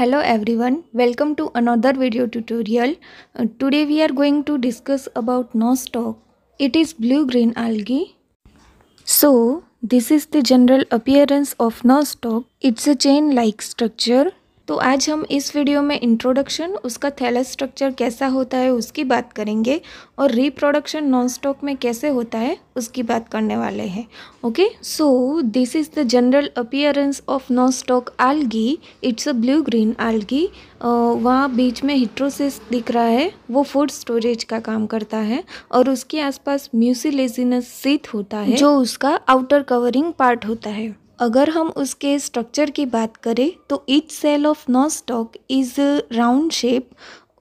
hello everyone welcome to another video tutorial uh, today we are going to discuss about nostoc it is blue green algae so this is the general appearance of nostoc it's a chain like structure तो आज हम इस video में introduction उसका thallus structure कैसा होता है उसकी बात करेंगे और रिप्रोडक्शन नॉन स्टॉक में कैसे होता है उसकी बात करने वाले हैं okay so this is the general appearance of Nostoc algae it's a blue green algae वहाँ बीच में हिट्रोसिस दिख रहा है वो फूड स्टोरेज का काम करता है और उसके आसपास म्यूसिलेजिनस सीथ होता है जो उसका आउटर कवरिंग पार्ट होता है अगर हम उसके स्ट्रक्चर की बात करें तो each cell of Nostoc is round shape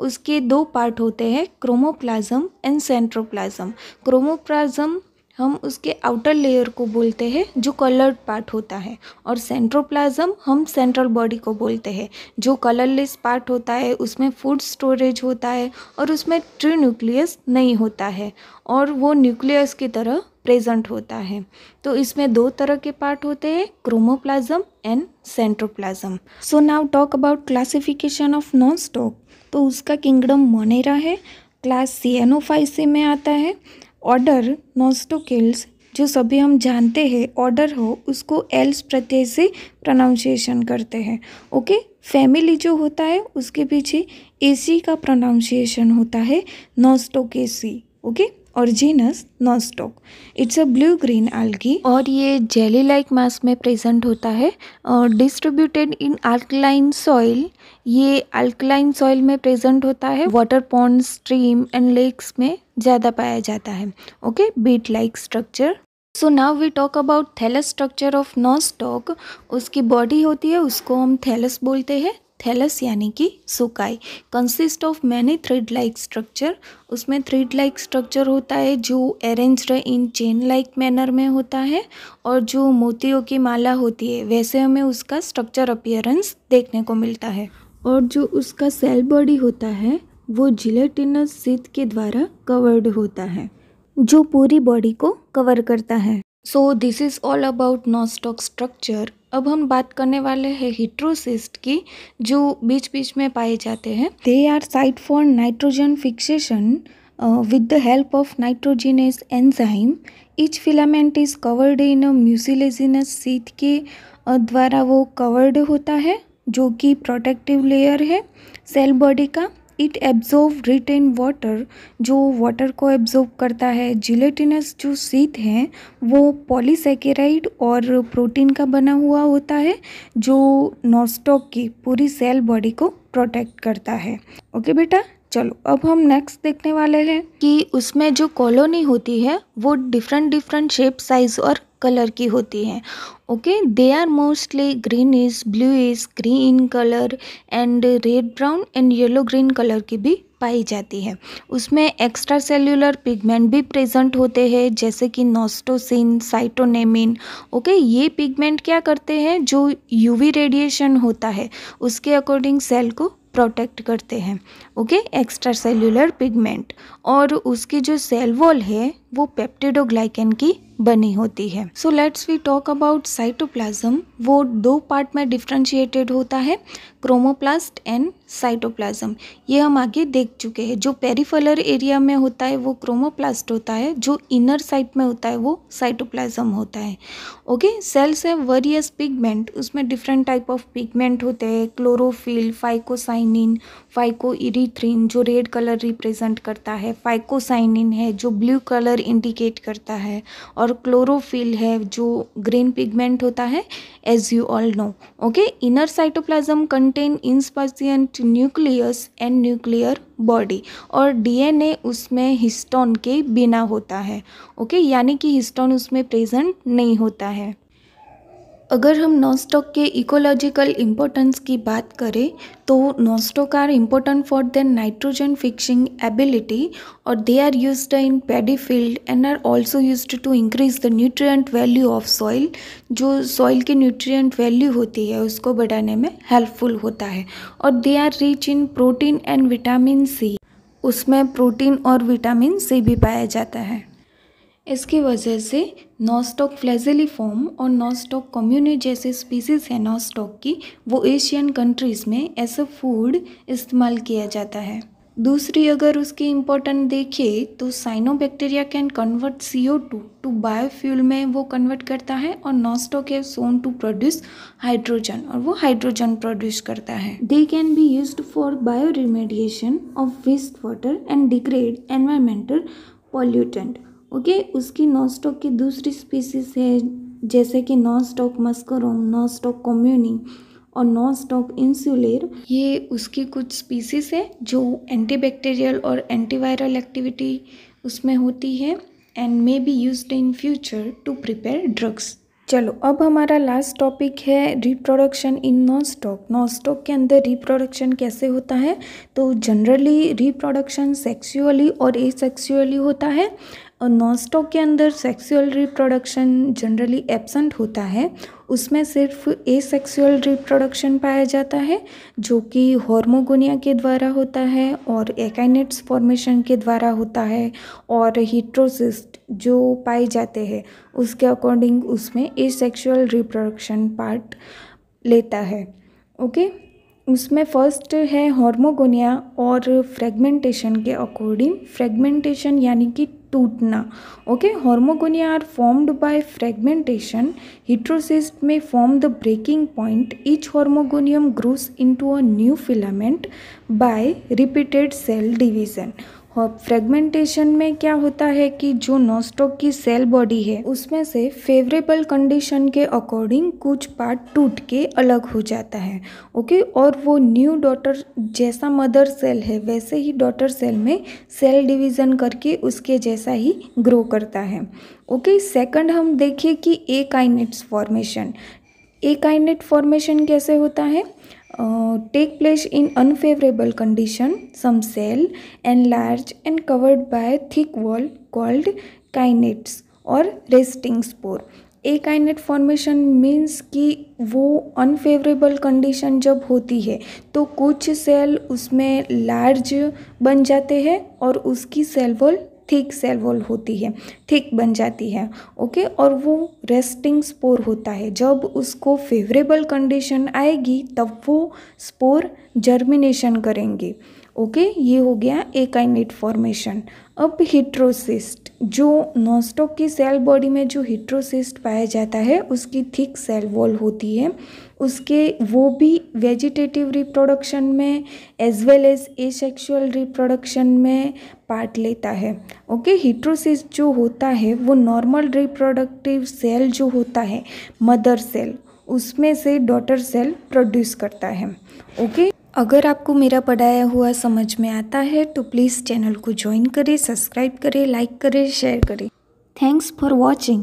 उसके दो पार्ट होते हैं क्रोमोप्लाज्म एंड सेंट्रोप्लाज्म क्रोमोप्लाज्म हम उसके आउटर लेयर को बोलते हैं जो कलर्ड पार्ट होता है और सेंट्रोप्लाज्म हम सेंट्रल बॉडी को बोलते हैं जो कलरलेस पार्ट होता है उसमें फूड स्टोरेज होता है और उसमें ट्रू न्यूक्लियस नहीं होता है और वो न्यूक्लियस की तरह प्रेजेंट होता है तो इसमें दो तरह के पार्ट होते हैं chromoplasm and centroplasm so now talk about classification of Nostoc तो उसका किंगडम मोनेरा है क्लास सी में आता है ऑर्डर नॉस्टोकिल्स जो सभी हम जानते हैं ऑर्डर हो उसको एल्स प्रत्यय से प्रोनाउंसिएशन करते हैं ओके फैमिली जो होता है उसके पीछे एसी का प्रोनाउंसिएशन होता है नॉस्टोकेसी ओके और genus Nostoc it's a blue green algae और ये जेली लाइक मास में प्रेजेंट होता है और डिस्ट्रीब्यूटेड इन अल्कलाइन सॉइल ये अल्कलाइन सॉइल में प्रेजेंट होता है water pond stream and lakes में ज़्यादा पाया जाता है okay bead like structure so now we talk about thallus structure of नॉन उसकी बॉडी होती है उसको हम थैलस बोलते हैं थैलस यानी कि सुकाई consist of many thread like structure उसमें थ्रेड लाइक स्ट्रक्चर होता है जो arrange in chain like manner में होता है और जो मोतियों की माला होती है वैसे हमें उसका स्ट्रक्चर अपियरेंस देखने को मिलता है और जो उसका सेल बॉडी होता है वो जिलेटिनस सीत के द्वारा कवर्ड होता है जो पूरी बॉडी को कवर करता है so this is all about Nostoc structure अब हम बात करने वाले हैं हिट्रोसिस्ट की जो बीच बीच में पाए जाते हैं they are site for nitrogen fixation with the help of nitrogenase enzyme each filament is covered in a mucilaginous sheath के uh, द्वारा वो कवर्ड होता है जो कि प्रोटेक्टिव लेयर है सेल बॉडी का इट एब्जॉर्व रिटेन वाटर जो वाटर को एब्जॉर्व करता है जिलेटिनस जो सीत हैं वो पॉलीसेकेराइड और प्रोटीन का बना हुआ होता है जो नॉस्टॉक की पूरी सेल बॉडी को प्रोटेक्ट करता है ओके बेटा चलो अब हम नेक्स्ट देखने वाले हैं कि उसमें जो कॉलोनी होती है वो डिफरेंट डिफरेंट शेप साइज और कलर की होती हैं okay they are mostly green is blue is green colour and red brown and yellow green colour की भी पाई जाती है उसमें एक्स्ट्रा सेल्युलर पिगमेंट भी प्रेजेंट होते हैं जैसे कि नोस्टोसिन साइटोनेमिन ओके ये पिगमेंट क्या करते हैं जो यूवी रेडिएशन होता है उसके अकॉर्डिंग सेल को प्रोटेक्ट करते हैं ओके एक्स्ट्रा सेल्यूलर पिगमेंट और उसकी जो सेल वॉल है वो पेप्टिडोग्लाइकन की बनी होती है so let's we talk about cytoplasm वो दो पार्ट में डिफ्रेंशिएटेड होता है क्रोमोप्लास्ट एंड साइटोप्लाज्म ये हम आगे देख चुके हैं जो पेरीफलर एरिया में होता है वो क्रोमोप्लास्ट होता है जो इनर साइट में होता है वो साइटोप्लाज्म होता है ओके सेल्स है वरियस पिगमेंट उसमें डिफरेंट टाइप ऑफ पिगमेंट होते हैं क्लोरोफिल फाइकोसाइनिन फाइको इरीथ्रीन जो रेड कलर रिप्रेजेंट करता है फाइकोसाइनिन है जो ब्लू कलर इंडिकेट करता है और क्लोरोफिल है जो ग्रीन पिगमेंट होता है as you all know okay inner cytoplasm contain incipient nucleus and nuclear body और डीएनए उसमें हिस्टोन के बिना होता है ओके यानी कि हिस्टोन उसमें प्रेजेंट नहीं होता है अगर हम नॉस्टॉक के इकोलॉजिकल इम्पोर्टेंस की बात करें तो Nostoc are important for their nitrogen fixing ability और they are use in paddy field and are also use to increase the nutrient value of soil जो सॉइल की न्यूट्रिएंट वैल्यू होती है उसको बढ़ाने में हेल्पफुल होता है और they are rich in protein and vitamin C उसमें प्रोटीन और विटामिन सी भी पाया जाता है इसकी वजह से नॉस्टॉक फ्लैजेलीफॉर्म और नॉस्टॉक कम्युनि जैसे स्पीसीज़ हैं नॉस्टॉक की वो एशियन कंट्रीज़ में ऐसा फूड इस्तेमाल किया जाता है दूसरी अगर उसकी इम्पोर्टेंट देखिए तो cyanobacteria can convert C O two to biofuel में वो कन्वर्ट करता है और नॉस्टॉक है सोन टू प्रोड्यूस हाइड्रोजन और वो हाइड्रोजन प्रोड्यूस करता है they can be use for bio remediation of waste water and degrade environmental pollutant okay उसकी नॉन स्टॉक की दूसरी स्पीसीज है जैसे कि Nostoc muscorum Nostoc commune और नॉन स्टॉक इंसुलेर ये उसकी कुछ स्पीसीज है जो एंटीबैक्टीरियल और एंटीवायरल एक्टिविटी उसमें होती है and may be use in future to prepare drugs चलो अब हमारा लास्ट टॉपिक है reproduction in Nostoc Nostoc के अंदर रिप्रोडक्शन कैसे होता है तो जनरली रिप्रोडक्शन सेक्सुअली और ए सेक्सुअली होता है और नॉन स्टॉक के अंदर सेक्सुअल रिप्रोडक्शन जनरली एबसेंट होता है उसमें सिर्फ ए सेक्सुअल रिप्रोडक्शन पाया जाता है जो कि हॉर्मोगोनिया के द्वारा होता है और एकाइनेट्स फॉर्मेशन के द्वारा होता है और हीट्रोसिस्ट जो पाए जाते हैं उसके अकॉर्डिंग उसमें ए सेक्शुअल रिप्रोडक्शन पार्ट लेता है ओके उसमें फर्स्ट है हॉर्मोगोनिया और फ्रेगमेंटेशन के अकॉर्डिंग फ्रेगमेंटेशन यानी कि टूटना ओके hormogonia are formed by fragmentation heterocyst में form the breaking point each hormogonium grows into a new filament by repeated cell division और फ्रेगमेंटेशन में क्या होता है कि जो नोस्टोक की सेल बॉडी है उसमें से फेवरेबल कंडीशन के अकॉर्डिंग कुछ पार्ट टूट के अलग हो जाता है ओके और वो न्यू डॉटर जैसा मदर सेल है वैसे ही डॉटर सेल में सेल डिवीज़न करके उसके जैसा ही ग्रो करता है ओके सेकंड हम देखें कि ए काइनेट्स फॉर्मेशन ए काइनेट फॉर्मेशन कैसे होता है take place in unfavorable condition some cell enlarged and covered by thick wall called kinets or resting spore akinete formation means कि वो अनफेवरेबल कंडीशन जब होती है तो कुछ सेल उसमें लार्ज बन जाते हैं और उसकी cell wall thick cell wall होती है थिक बन जाती है ओके और वो रेस्टिंग स्पोर होता है जब उसको फेवरेबल कंडीशन आएगी तब वो स्पोर जर्मिनेशन करेंगे ओके ये हो गया एक काइनेट फॉर्मेशन अब हिट्रोसिस्ट जो नॉनस्टॉक की सेल बॉडी में जो हिट्रोसिस्ट पाया जाता है उसकी थिक सेल वॉल होती है उसके वो भी वेजिटेटिव रिप्रोडक्शन में as well as asexual reproduction में पार्ट लेता है ओके हिट्रोसिस जो होता है वो नॉर्मल रिप्रोडक्टिव सेल जो होता है मदर सेल उसमें से डॉटर सेल प्रोड्यूस करता है ओके अगर आपको मेरा पढ़ाया हुआ समझ में आता है तो प्लीज़ चैनल को ज्वाइन करें सब्सक्राइब करें लाइक करें शेयर करें थैंक्स फॉर वॉचिंग